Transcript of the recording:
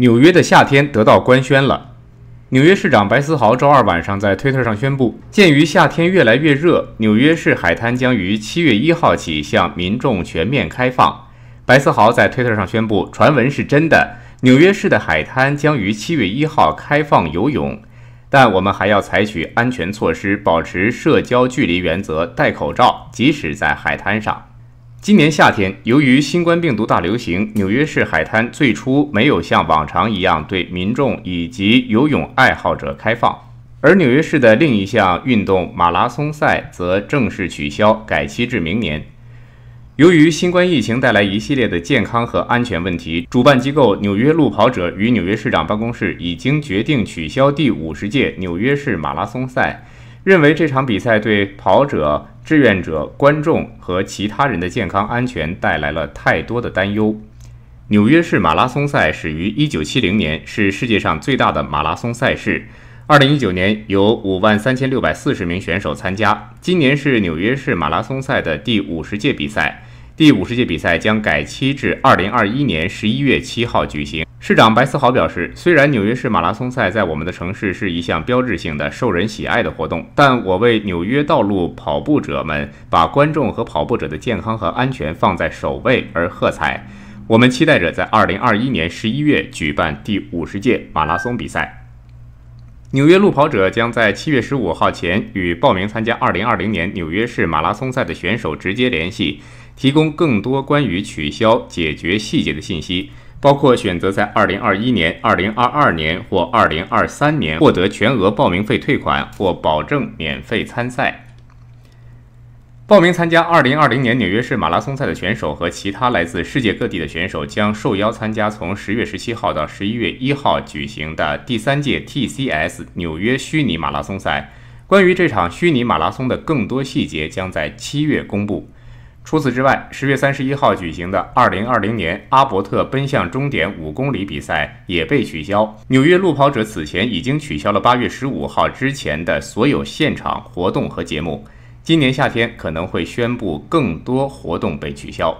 纽约的夏天得到官宣了。纽约市长白思豪周二晚上在推特上宣布，鉴于夏天越来越热，纽约市海滩将于七月一号起向民众全面开放。白思豪在推特上宣布，传闻是真的，纽约市的海滩将于七月一号开放游泳，但我们还要采取安全措施，保持社交距离原则，戴口罩，即使在海滩上。今年夏天，由于新冠病毒大流行，纽约市海滩最初没有像往常一样对民众以及游泳爱好者开放，而纽约市的另一项运动马拉松赛则正式取消，改期至明年。由于新冠疫情带来一系列的健康和安全问题，主办机构纽约路跑者与纽约市长办公室已经决定取消第五十届纽约市马拉松赛。认为这场比赛对跑者、志愿者、观众和其他人的健康安全带来了太多的担忧。纽约市马拉松赛始于1970年，是世界上最大的马拉松赛事。2019年有53,640名选手参加。今年是纽约市马拉松赛的第五十届比赛。第五十届比赛将改期至2021年11月7号举行。市长白思豪表示，虽然纽约市马拉松赛在我们的城市是一项标志性的、受人喜爱的活动，但我为纽约道路跑步者们把观众和跑步者的健康和安全放在首位而喝彩。我们期待着在2021年11月举办第五十届马拉松比赛。纽约路跑者将在7月15号前与报名参加2020年纽约市马拉松赛的选手直接联系，提供更多关于取消、解决细节的信息。包括选择在二零二一年、二零二二年或二零二三年获得全额报名费退款或保证免费参赛。报名参加二零二零年纽约市马拉松赛的选手和其他来自世界各地的选手将受邀参加从十月十七号到十一月一号举行的第三届 TCS 纽约虚拟马拉松赛。关于这场虚拟马拉松的更多细节将在七月公布。除此之外，十月三十一号举行的二零二零年阿伯特奔向终点五公里比赛也被取消。纽约路跑者此前已经取消了八月十五号之前的所有现场活动和节目，今年夏天可能会宣布更多活动被取消。